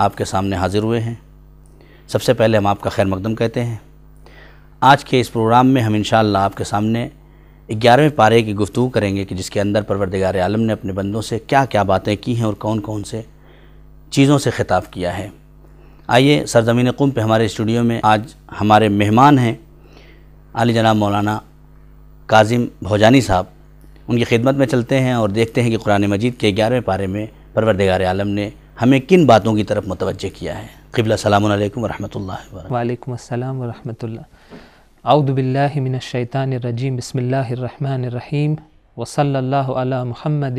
आपके सामने हाजिर हुए हैं सबसे पहले हम आपका खैर मकदम कहते हैं आज के इस प्रोग्राम में हम इन आपके सामने ग्यारहवें पारे की गुफ्तु करेंगे कि जिसके अंदर परवरदगार आलम ने अपने बंदों से क्या क्या बातें की हैं और कौन कौन से चीज़ों से ख़िताब किया है आइए सरजमीन कुम पे हमारे स्टूडियो में आज हमारे मेहमान हैं अली जनाब मौलाना काजिम भोजानी साहब उनकी खिदमत में चलते हैं और देखते हैं कि कुरान मजीद के ग्यारहवें पारे में परवरदगार आलम ने हमें किन बातों की तरफ मतवज़ किया है किबला सलाम वरहमल वालेकुम अस्सलाम वरहमतुल्ला अउदबिल्लिमिनशैतानरजीम बसमीम वसल्ला महमद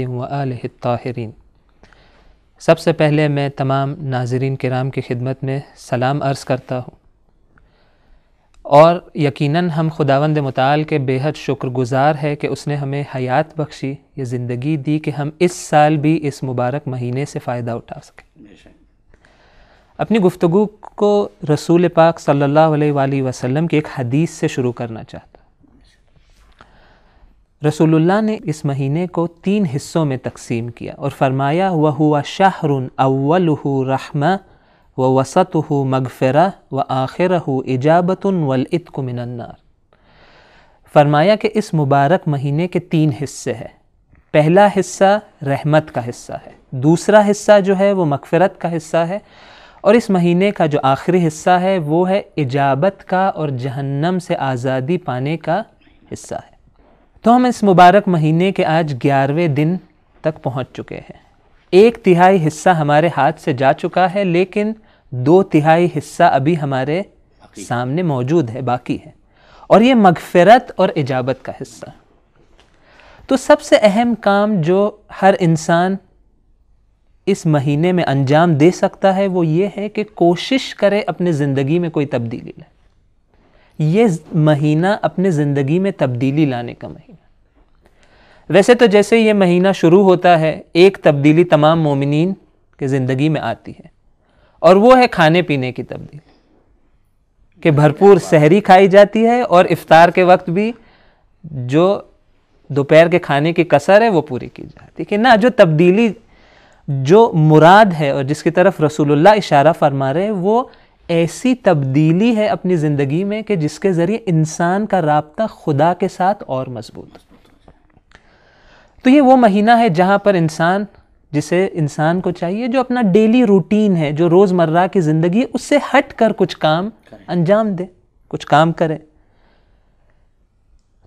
सबसे पहले मैं तमाम नाजरीन कराम की खिदमत में सलाम अर्ज़ करता हूँ और यकीनन हम खुदावंद मताल के बेहद शुक्रगुजार है कि उसने हमें हयात बख्शी ये ज़िंदगी दी कि हम इस साल भी इस मुबारक महीने से फ़ायदा उठा सकें अपनी गुफ्तु को रसूल पाक सल्लल्लाहु अलैहि वसल्लम की एक हदीस से शुरू करना चाहता रसूलुल्लाह ने इस महीने को तीन हिस्सों में तकसीम किया और फरमाया हुआ हुआ शाहरुन अव्वल रहमा व वसत हो मगफ़रा व आखिर हो इजाबतन को मिनन्नार फरमाया कि इस मुबारक महीने के तीन हिस्से हैं पहला हिस्सा रहमत का हिस्सा है दूसरा हिस्सा जो है वो मगफ़रत का हिस्सा है और इस महीने का जो आखिरी हिस्सा है वो है इजाबत का और जहन्नम से आज़ादी पाने का हिस्सा है तो हम इस मुबारक महीने के आज ग्यारहवें दिन तक पहुंच चुके हैं एक तिहाई हिस्सा हमारे हाथ से जा चुका है लेकिन दो तिहाई हिस्सा अभी हमारे सामने मौजूद है बाकी है और ये मगफरत और इजाबत का हिस्सा तो सबसे अहम काम जो हर इंसान इस महीने में अंजाम दे सकता है वो ये है कि कोशिश करे अपने ज़िंदगी में कोई तब्दीली लाए ये महीना अपने ज़िंदगी में तब्दीली लाने का महीना वैसे तो जैसे ये महीना शुरू होता है एक तब्दीली तमाम मोमिन के ज़िंदगी में आती है और वो है खाने पीने की तब्दीली कि भरपूर सहरी खाई जाती है और इफ़ार के वक्त भी जो दोपहर के खाने की कसर है वो पूरी की जाती है कि ना जो तब्दीली जो मुराद है और जिसकी तरफ रसूलुल्लाह इशारा फरमा रहे हैं वो ऐसी तब्दीली है अपनी ज़िंदगी में कि जिसके ज़रिए इंसान का रबता खुदा के साथ और मजबूत तो ये वो महीना है जहाँ पर इंसान जिसे इंसान को चाहिए जो अपना डेली रूटीन है जो रोज़मर्रा की ज़िंदगी है उससे हट कर कुछ काम अंजाम दे कुछ काम करें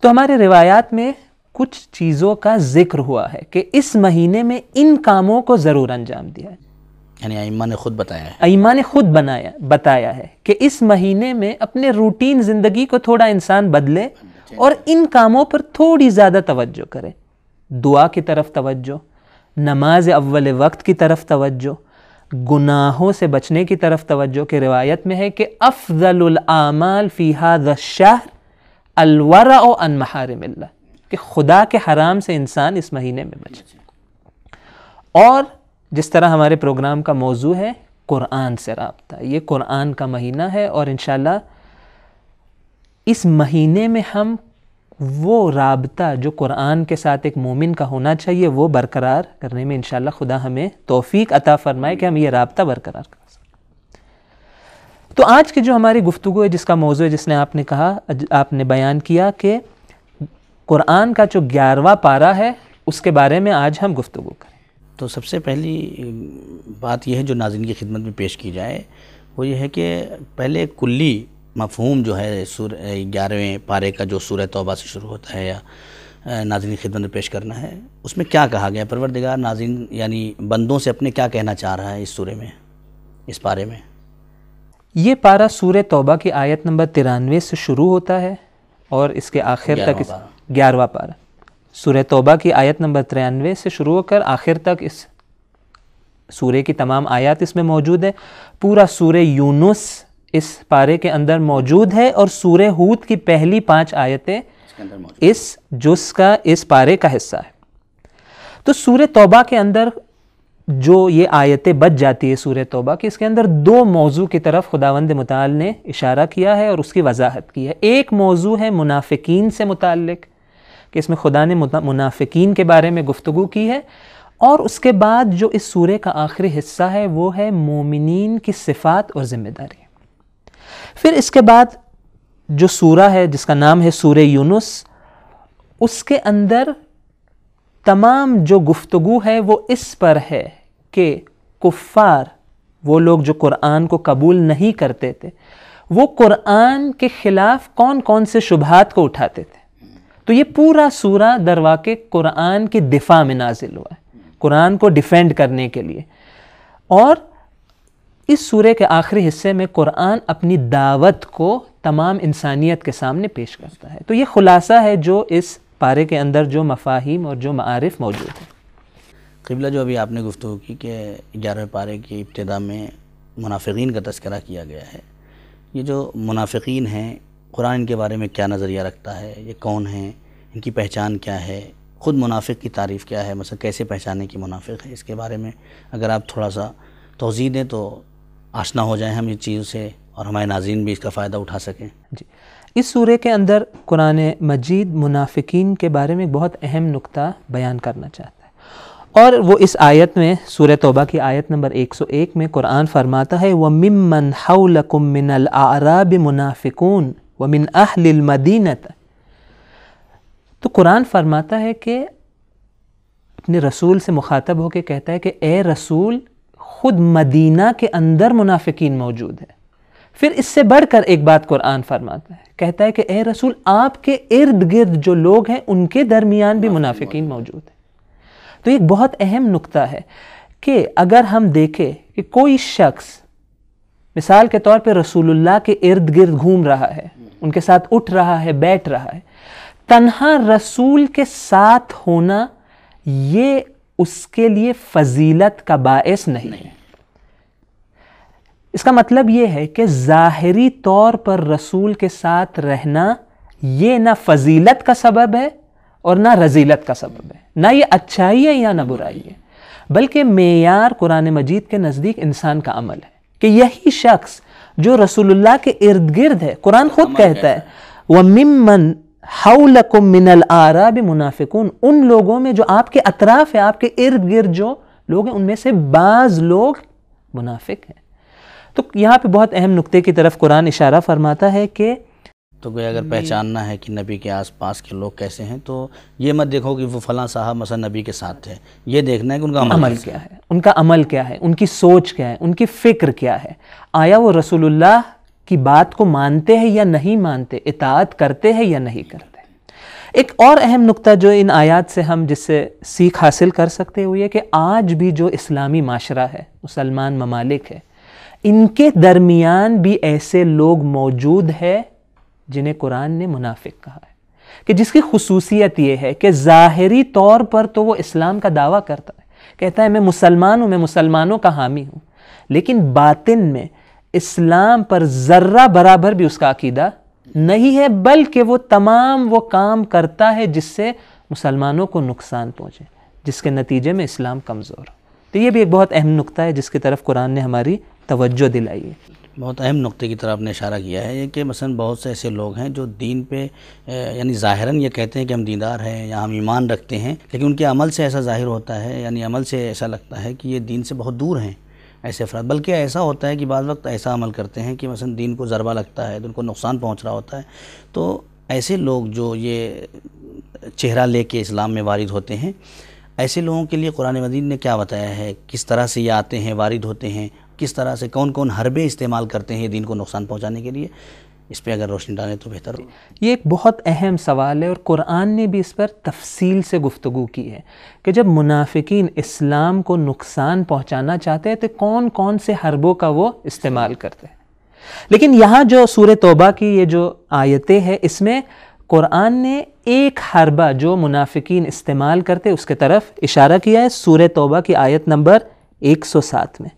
तो हमारे रिवायात में कुछ चीज़ों का जिक्र हुआ है कि इस महीने में इन कामों को ज़रूर अंजाम दिया है यानी आईमा ने खुद बताया है आईमा ने खुद बनाया बताया है कि इस महीने में अपने रूटीन ज़िंदगी को थोड़ा इंसान बदले और इन कामों पर थोड़ी ज़्यादा तवज्जो करे दुआ की तरफ तवज्जो नमाज अव्वल वक्त की तरफ तवज्जो गुनाहों से बचने की तरफ तवज्जो की रिवायत में है कि अफ़ज़लामाल फ़ीहा शहर अलवरा अन मिल्ला कि खुदा के हराम से इंसान इस महीने में बचे और जिस तरह हमारे प्रोग्राम का मौजू है कुरान से रबता ये कुरान का महीना है और इन इस महीने में हम वो रबता जो कुरान के साथ एक मोमिन का होना चाहिए वो बरकरार करने में इन खुदा हमें तोफ़ी अता फ़रमाए कि हम ये रबता बरकरार कर सकें तो आज की जो हमारी गुफ्तु है जिसका मौजू है जिसने आपने कहा आपने बयान किया कि कुरान का जो ग्यारहवा पारा है उसके बारे में आज हम गुफ्तु करें तो सबसे पहली बात यह है जो नाजिन की खिदमत में पेश की जाए वो ये है कि पहले कुल्ली मफहूम जो है सुर ग्यारहवें पारे का जो सूर्य तौबा से शुरू होता है या नाजिन खिदमत पेश करना है उसमें क्या कहा गया परवरदिगार नाजिन यानी बंदों से अपने क्या कहना चाह रहा है इस सूर्य में इस पारे में ये पारा सूर तोबा की आयत नंबर तिरानवे से शुरू होता है और इसके आखिर तक इस ग्यारहवा पारा सूर तौबा की आयत नंबर तिरानवे से शुरू होकर आखिर तक इस सूर्य की तमाम आयत इसमें मौजूद है पूरा सूर्य यूनुस इस पारे के अंदर मौजूद है और सूर्य हूत की पहली पांच आयतें इस जुस का इस पारे का हिस्सा है तो सूर्य तौबा के अंदर जो ये आयतें बच जाती है सूर्य तौबा कि इसके अंदर दो मौजू की तरफ खुदावंद मताल ने इशारा किया है और उसकी वजाहत की है एक मौजू है मुनाफिकीन से मुतक कि इसमें खुदा ने मुनाफिकीन के बारे में गुफ्तु की है और उसके बाद जो इस सूर्य का आखिरी हिस्सा है वो है मोमिन की सिफात और ज़िम्मेदारी फिर इसके बाद जो सूरा है जिसका नाम है सूर यूनुस उसके अंदर तमाम जो गुफ्तगु है वो इस पर है कि कुफ़ार वो लोग जो कुरान को कबूल नहीं करते थे वो कुरान के ख़िलाफ़ कौन कौन से शुभात को उठाते थे तो ये पूरा सूरा के कुरान के दिफा में नाजिल हुआ है कुरान को डिफेंड करने के लिए और इस सूर्य के आखिरी हिस्से में कुरान अपनी दावत को तमाम इंसानियत के सामने पेश करता है तो ये खुलासा है जो इस पारे के अंदर जो मफाहिम और जो मारफ़ मौजूद है कबला जो अभी आपने गुफ्तु की कि ग्यारहवें पारे की इब्तदा में मुनाफिकीन का तस्करा किया गया है ये जो मुनाफिकीन हैं कुरान इनके बारे में क्या नज़रिया रखता है ये कौन हैं इनकी पहचान क्या है ख़ुद मुनाफिक की तारीफ़ क्या है मतलब कैसे पहचाने की मुनाफिक है इसके बारे में अगर आप थोड़ा सा तोज़ी दें तो आशना हो जाए हम इस चीज़ से और हमारे नाजीन भी इसका फ़ायदा उठा सकें जी इस सूर्य के अंदर कुरान मजीद मुनाफिकीन के बारे में बहुत अहम नुकता बयान करना चाहता है और वो इस आयत में सूर्य तोबा की आयत नंबर 101 में कुरान फरमाता है वह मिमन हौलकुम आराब मुनाफिकून व मिन अहलिल मदीनत तो कुरान फरमाता है कि अपने रसूल से मुखातब होकर कहता है कि ए रसूल ख़ुद मदीना के अंदर मुनाफिकीन मौजूद है फिर इससे बढ़कर एक बात कुरान फरमाता है कहता है कि ए रसूल आपके इर्द गिर्द जो लोग हैं उनके दरमियान भी मुनाफिकीन मौजूद है तो एक बहुत अहम नुकता है कि अगर हम देखें कि कोई शख्स मिसाल के तौर पे रसूलुल्लाह के इर्द गिर्द घूम रहा है उनके साथ उठ रहा है बैठ रहा है तनहा रसूल के साथ होना ये उसके लिए फजीलत का बायस नहीं, नहीं। इसका मतलब यह है कि ज़ाहरी तौर पर रसूल के साथ रहना यह ना फजीलत का सबब है और ना रजीलत का सबब है ना ये अच्छाई है या ना बुराई है बल्कि मेयार कुरान मजीद के नज़दीक इंसान का अमल है कि यही शख्स जो रसूलुल्लाह के इर्द गिर्द है कुरान खुद कहता है, वह वमिमन हाउलकुम मिनल आरा भी मुनाफिकून उन लोगों में जो आपके अतराफ है आपके इर्द गिर्द जो लोग हैं उनमें से बाज़ लोग मुनाफिक हैं तो यहाँ पे बहुत अहम नुक्ते की तरफ कुरान इशारा फरमाता है कि तो कोई अगर पहचानना है कि नबी के आसपास के लोग कैसे हैं तो ये मत देखो कि वो फलां साहब मसा नबी के साथ थे ये देखना है कि उनका अमल, अमल क्या है उनका अमल क्या है उनकी सोच क्या है उनकी फ़िक्र क्या है आया वो रसूलुल्लाह की बात को मानते हैं या नहीं मानते इतात करते हैं या नहीं करते एक और अहम नुकता जो इन आयात से हम जिससे सीख हासिल कर सकते हुए कि आज भी जो इस्लामी माशरा है मुसलमान ममालिक है इनके दरमियान भी ऐसे लोग मौजूद है जिन्हें कुरान ने मुनाफिक कहा है कि जिसकी खसूसियत यह है कि ज़ाहरी तौर पर तो वो इस्लाम का दावा करता है कहता है मैं मुसलमान हूँ मैं मुसलमानों का हामी हूँ लेकिन बातिन में इस्लाम पर ज़र्रा बराबर भी उसका अकीदा नहीं है बल्कि वो तमाम वो काम करता है जिससे मुसलमानों को नुकसान पहुँचे जिसके नतीजे में इस्लाम कमज़ोर तो ये भी एक बहुत अहम नुकता है जिसकी तरफ कुरान ने हमारी तवज्जो दिलाई है बहुत अहम नुकते की तरफ़ आपने इशारा किया है कि मसलन बहुत से ऐसे लोग हैं जो दीन पे यानी ज़ाहिरन ये कहते हैं कि हम दीदार हैं या हम ईमान रखते हैं लेकिन उनके अमल से ऐसा ज़ाहिर होता है यानी अमल से ऐसा लगता है कि ये दीन से बहुत दूर हैं ऐसे अफराद बल्कि ऐसा होता है कि बाद वक्त ऐसा अमल करते हैं कि मसलन दीन को ज़रबा लगता है तो उनको नुकसान पहुँच रहा होता है तो ऐसे लोग जो ये चेहरा लेके इस्लाम में वारिद होते हैं ऐसे लोगों के लिए कुरान मजीद ने क्या बताया है किस तरह से ये आते हैं वारिद होते हैं किस तरह से कौन कौन हरबे इस्तेमाल करते हैं दीन को नुकसान पहुंचाने के लिए इस पर अगर रोशनी डालें तो बेहतर हो ये एक बहुत अहम सवाल है और कुरान ने भी इस पर तफसील से गुफ्तु की है कि जब मुनाफिकीन इस्लाम को नुकसान पहुंचाना चाहते हैं तो कौन कौन से हरबों का वो इस्तेमाल करते हैं लेकिन यहाँ जो सूर तोबा की ये जो आयतें हैं इसमें कुरान ने एक हरबा जो मुनाफिकीन इस्तेमाल करते उसके तरफ इशारा किया है सूर तोबा की आयत नंबर 107 में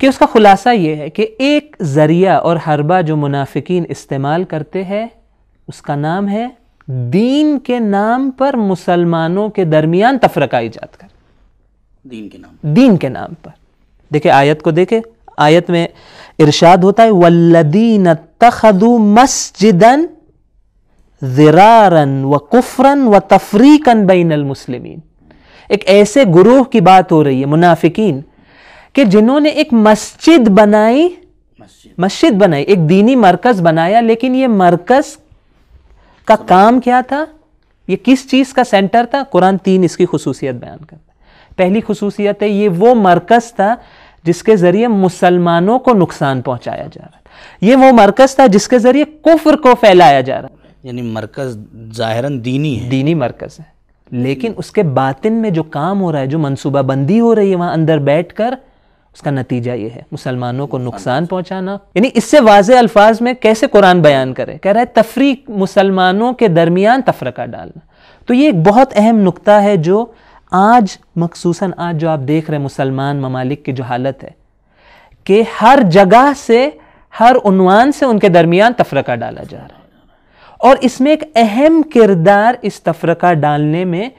कि उसका ख़ुलासा ये है कि एक ज़रिया और हरबा जो मुनाफिकीन इस्तेमाल करते हैं उसका नाम है दीन के नाम पर मुसलमानों के दरमियान तफरका ईजाद कर दीन के नाम दीन के नाम पर देखिए आयत को देखे आयत में इरशाद होता है वल्लदीन तखदु मस्जिदन ज़रारन व कुफरन व तफरीकन बैन मुसलिमीन एक ऐसे गुरूह की बात हो रही है मुनाफिकीन कि जिन्होंने एक मस्जिद बनाई मस्जिद बनाई एक दीनी मरकज बनाया लेकिन ये मरकज का काम क्या था ये किस चीज़ का सेंटर था कुरान तीन इसकी खसूसियत बयान करता है पहली खसूसियत है ये वो मरकज़ था जिसके ज़रिए मुसलमानों को नुकसान पहुंचाया जा रहा था ये वो मरकज़ था जिसके ज़रिए कुफर को फैलाया जा रहा था यानी मरकज़ जाहिरन दीनी है दीनी मरकज़ है लेकिन उसके बातिन में जो काम हो रहा है जो मनसूबा बंदी हो रही है वहाँ अंदर बैठ कर उसका नतीजा ये है मुसलमानों को नुकसान पहुंचाना यानी इससे वाज अल्फाज में कैसे कुरान बयान करे कह रहा है तफरीक मुसलमानों के दरमियान तफरका डालना तो ये एक बहुत अहम नुकता है जो आज मखसूस आज जो आप देख रहे हैं मुसलमान ममालिक की जो हालत है कि हर जगह से हर उनवान से उनके दरमियान तफरका डाला जा रहा है और इसमें एक अहम किरदार इस तफरका डालने में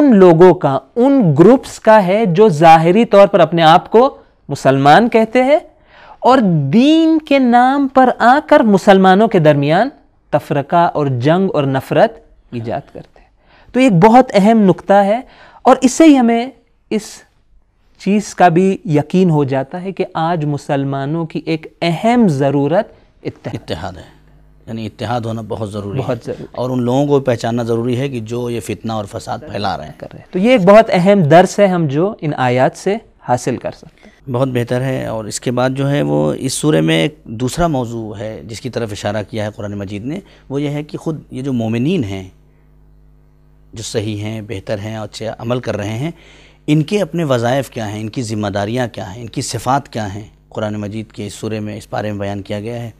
उन लोगों का उन ग्रुप्स का है जो ज़ाहरी तौर पर अपने आप को मुसलमान कहते हैं और दीन के नाम पर आकर मुसलमानों के दरमियान तफरका और जंग और नफ़रत ईजाद करते हैं तो एक बहुत अहम नुक्ता है और इससे ही हमें इस चीज़ का भी यकीन हो जाता है कि आज मुसलमानों की एक अहम ज़रूरत इतिहाद है यानी इतिहाद होना बहुत ज़रूरी बहुत ज़रूरी और उन लोगों को पहचानना ज़रूरी है कि जो ये फितना और फसाद फैला रहे हैं कर रहे हैं तो ये एक बहुत अहम दर्स है हम जो इन आयात से हासिल कर सकते हैं बहुत बेहतर है और इसके बाद जो है वो इस सूर्य में एक दूसरा मौजू है जिसकी तरफ इशारा किया है कुरान मजीद ने वो ये है कि ख़ुद ये जो मोमिन हैं जो सही हैं बेहतर हैं और अच्छे अमल कर रहे हैं इनके अपने वज़ायफ़ क्या हैं इनकी ज़िम्मेदारियाँ क्या हैं इनकी सिफ़ात क्या हैं कुरान मजीद के इस सूर्य में इस बारे में बयान किया गया है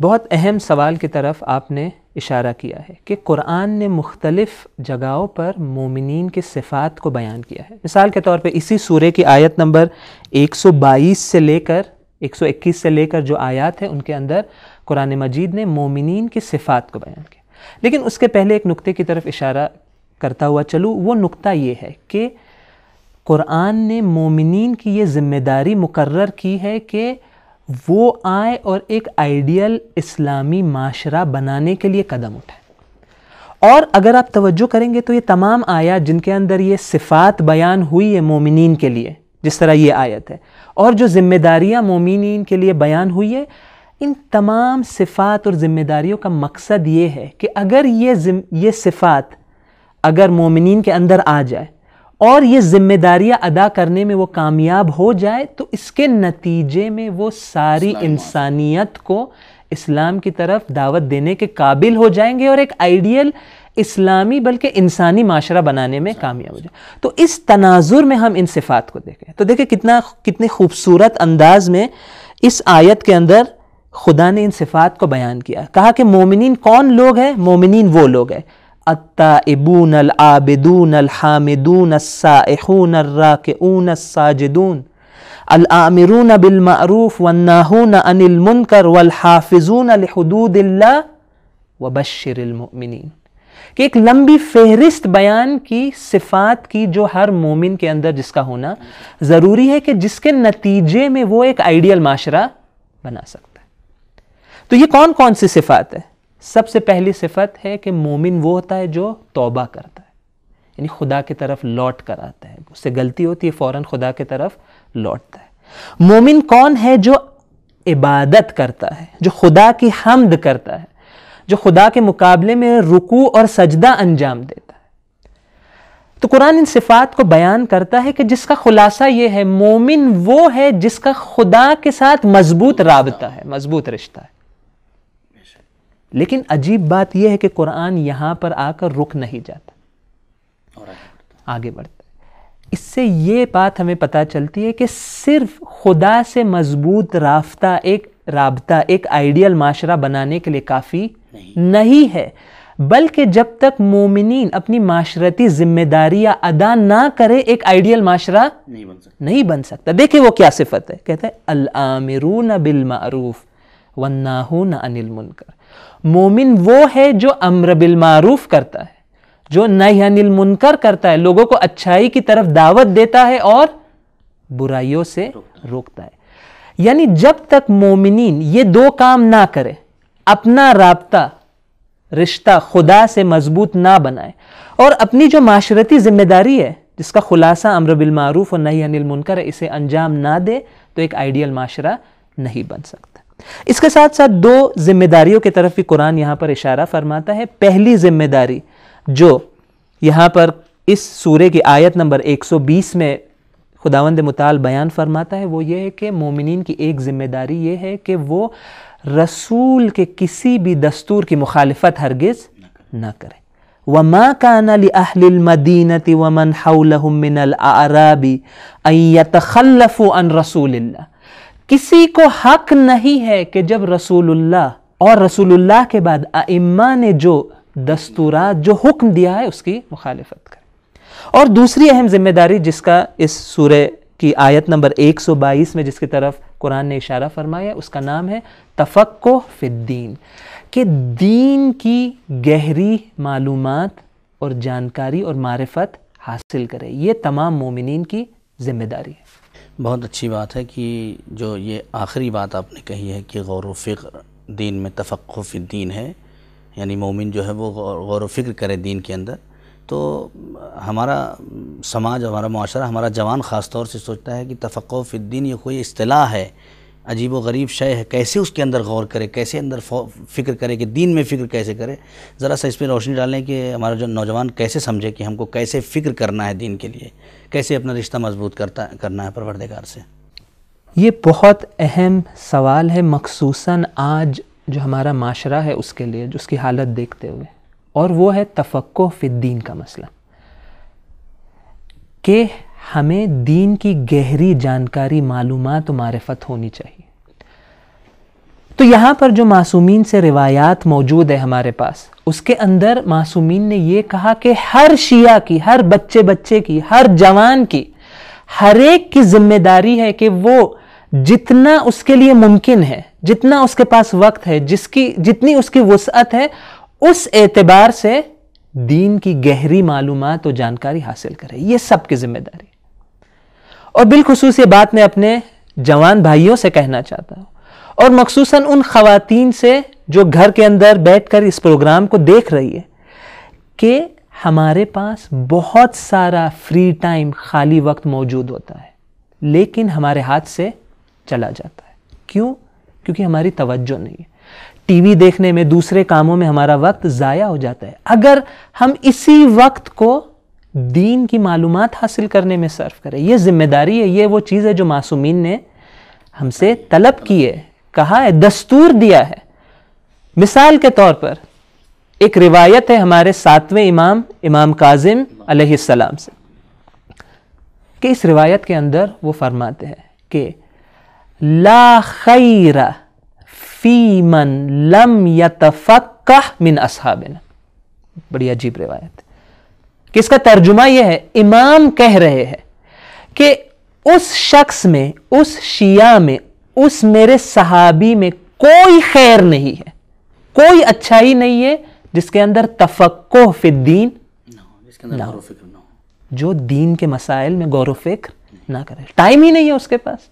बहुत अहम सवाल की तरफ आपने इशारा किया है कि कुरान ने मुख्तलिफ़ जगहों पर मोमिन के सिफ़ात को बयान किया है मिसाल के तौर पे इसी सूर्य की आयत नंबर 122 से लेकर 121 से लेकर जो आयात है उनके अंदर कुरान मजीद ने मोमिन की सिफ़ात को बयान किया लेकिन उसके पहले एक नुक्ते की तरफ इशारा करता हुआ चलूँ वो नुक्ता ये है कि कुरान ने मोमिन की ये जिम्मेदारी मुकर्र की है कि वो आए और एक आइडियल इस्लामी माशरा बनाने के लिए कदम उठाए और अगर आप तवज्जो करेंगे तो ये तमाम आयात जिनके अंदर ये सिफात बयान हुई है मोमिन के लिए जिस तरह ये आयत है और जो ज़िम्मेदारियाँ मोमिन के लिए बयान हुई है इन तमाम सिफात और ज़िम्मेदारियों का मकसद ये है कि अगर ये ये सिफात अगर मोमिन के अंदर आ जाए और ये जिम्मेदारियां अदा करने में वो कामयाब हो जाए तो इसके नतीजे में वो सारी इंसानियत को इस्लाम की तरफ दावत देने के काबिल हो जाएंगे और एक आइडियल इस्लामी बल्कि इंसानी माशरा बनाने में कामयाब हो जाए तो इस तनाजुर में हम इन सिफात को देखें तो देखें कितना कितने खूबसूरत अंदाज में इस आयत के अंदर खुदा ने इन सिफात को बयान किया कहा कि मोमिन कौन लोग हैं मोमिन वो लोग हैं अल आबिदून अलहामिदून साहून राकून साजिदून अलामिरून बिलमरूफ नाहून अनिल मुनकर वलहाफिजून अलहदूदिल्ला वबशरमिन कि एक लंबी फहरिस्त बयान की सिफात की जो हर मोमिन के अंदर जिसका होना ज़रूरी है कि जिसके नतीजे में वो एक आइडियल माशरा बना सकता है तो ये कौन कौन सी सिफात है सबसे पहली सिफत है कि मोमिन वो होता है जो तौबा करता है यानी खुदा की तरफ लौट कर आता है उससे गलती होती है फ़ौर खुदा की तरफ लौटता है मोमिन कौन है जो इबादत करता है जो खुदा की हमद करता है जो खुदा के मुकाबले में रुकू और सजदा अंजाम देता है तो कुरान इन सिफात को बयान करता है कि जिसका खुलासा ये है मोमिन वो है जिसका खुदा के साथ मजबूत रबता है मजबूत रिश्ता है लेकिन अजीब बात यह है कि कुरान यहाँ पर आकर रुक नहीं जाता और आगे बढ़ता इससे ये बात हमें पता चलती है कि सिर्फ खुदा से मजबूत राफ्ता एक रबता एक आइडियल माशरा बनाने के लिए काफ़ी नहीं, नहीं है बल्कि जब तक मोमिन अपनी माशरती जिम्मेदारियां अदा ना करे एक आइडियल माशरा नहीं बन सकता नहीं बन सकता देखिए वो क्या सिफत है कहते हैं अल आमिरून बिल हो ना अनिल मुनकर मोमिन वो है जो अम्र बिल मारूफ करता है जो नही अनिल मुनकर करता है लोगों को अच्छाई की तरफ दावत देता है और बुराइयों से रोकता है यानी जब तक मोमिनीन ये दो काम ना करे अपना रबता रिश्ता खुदा से मजबूत ना बनाए और अपनी जो माशरती जिम्मेदारी है जिसका खुलासा अम्र बिलमारूफ और नहीं अनिल मुनकर है इसे अंजाम ना दे तो एक आइडियल माशरा नहीं बन सकता इसके साथ साथ दो जिम्मेदारियों की तरफ भी कुरान यहाँ पर इशारा फरमाता है पहली जिम्मेदारी जो यहाँ पर इस सूर्य की आयत नंबर 120 में खुदावंद मताल बयान फरमाता है वो ये है कि मोमिन की एक जिम्मेदारी ये है कि वो रसूल के किसी भी दस्तूर की मुखालफत हरगिज़ ना करें व माँ कान अहलमदीनत वमन हमिनल आराबी अन रसूल किसी को हक नहीं है कि जब रसूलुल्लाह और रसूलुल्लाह के बाद आइम्मा ने जो दस्तूरात जो हुक्म दिया है उसकी मुखालफत करें और दूसरी अहम जिम्मेदारी जिसका इस सूर्य की आयत नंबर 122 में जिसकी तरफ कुरान ने इशारा फरमाया उसका नाम है तफक् फ़िद्दीन कि दीन की गहरी मालूम और जानकारी और मारफत हासिल करें ये तमाम मोमिन की जिम्मेदारी है बहुत अच्छी बात है कि जो ये आखिरी बात आपने कही है कि गौर फ़िक्र दीन में तफ़क़ दीन है यानी मोमिन जो है वो गौर फ़िक्र करे दीन के अंदर तो हमारा समाज हमारा माशरा हमारा जवान ख़ास तौर से सोचता है कि तफ़क़ दीन ये कोई अतलाह है अजीब व गरीब शय है कैसे उसके अंदर गौर करे कैसे अंदर फ़िक्र करे कि दीन में फ़िक्र कैसे करे ज़रा सा इस पर रोशनी डालें कि हमारा जो नौजवान कैसे समझे कि हमको कैसे फ़िक्र करना है दीन के लिए कैसे अपना रिश्ता मजबूत करता करना है परवरदेगार से ये बहुत अहम सवाल है मखसूस आज जो हमारा माशरा है उसके लिए जो उसकी हालत देखते हुए और वो है तफक् फ़िद्दीन का मसला के हमें दीन की गहरी जानकारी मालूम मारफत होनी चाहिए तो यहाँ पर जो मासूमीन से रिवायात मौजूद है हमारे पास उसके अंदर मासूमीन ने यह कहा कि हर शिया की हर बच्चे बच्चे की हर जवान की हर एक की जिम्मेदारी है कि वो जितना उसके लिए मुमकिन है जितना उसके पास वक्त है जिसकी जितनी उसकी वसअत है उस एतबार से दीन की गहरी मालूम और जानकारी हासिल करे ये सबकी जिम्मेदारी और बिलखसूस ये बात मैं अपने जवान भाइयों से कहना चाहता हूँ और मखसूस उन खातन से जो घर के अंदर बैठ कर इस प्रोग्राम को देख रही है कि हमारे पास बहुत सारा फ्री टाइम खाली वक्त मौजूद होता है लेकिन हमारे हाथ से चला जाता है क्यों क्योंकि हमारी तवज्जो नहीं है टीवी देखने में दूसरे कामों में हमारा वक्त ज़ाया हो जाता है अगर हम इसी वक्त को दीन की मालूम हासिल करने में सर्व करें यह जिम्मेदारी है ये वो चीज़ है जो मासूमिन ने हमसे तलब की है कहा है दस्तूर दिया है मिसाल के तौर पर एक रिवायत है हमारे सातवें इमाम इमाम काजिम अलैहिस्सलाम से कि इस रिवायत के अंदर वो फरमाते हैं कि ला खैरा फीमन लम यतफ़क़ मिन असहाबिन बड़ी अजीब रिवायत कि इसका तर्जुमा यह है इमाम कह रहे हैं कि उस शख्स में उस शिया में उस मेरे सहाबी में कोई खैर नहीं है कोई अच्छाई नहीं है जिसके अंदर तफक्को फिद्दीन ना हो जो दीन के मसाइल में गौर फिक्र ना करे टाइम ही नहीं है उसके पास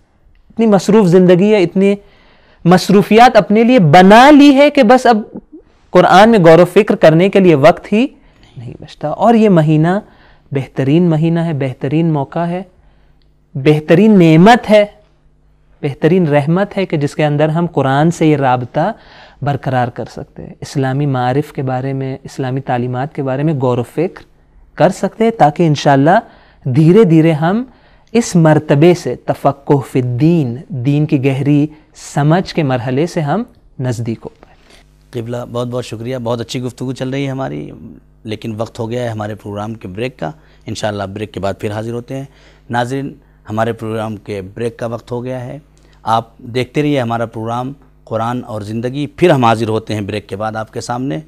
इतनी मसरूफ़ ज़िंदगी है इतनी मसरूफियात अपने लिए बना ली है कि बस अब कुरान में गौर फिक्र करने के लिए वक्त ही नहीं बचता और ये महीना बेहतरीन महीना है बेहतरीन मौका है बेहतरीन नेमत है बेहतरीन रहमत है कि जिसके अंदर हम कुरान से ये रबता बरकरार कर सकते हैं इस्लामी मारफ के बारे में इस्लामी तालीमत के बारे में गौर वफिक्र कर सकते हैं ताकि इन धीरे धीरे हम इस मरतबे से तफ़क् फ़िद्दीन दीन की गहरी समझ के मरहले से हम नज़दीक हो पाए किबला बहुत बहुत शुक्रिया बहुत अच्छी गुफ्तु चल रही है हमारी लेकिन वक्त हो गया है हमारे प्रोग्राम के ब्रेक का इन ब्रेक के बाद फिर हाज़िर होते हैं नाजिन हमारे प्रोग्राम के ब्रेक का वक्त हो गया है आप देखते रहिए हमारा प्रोग्राम कुरान और ज़िंदगी फिर हम हाजिर होते हैं ब्रेक के बाद आपके सामने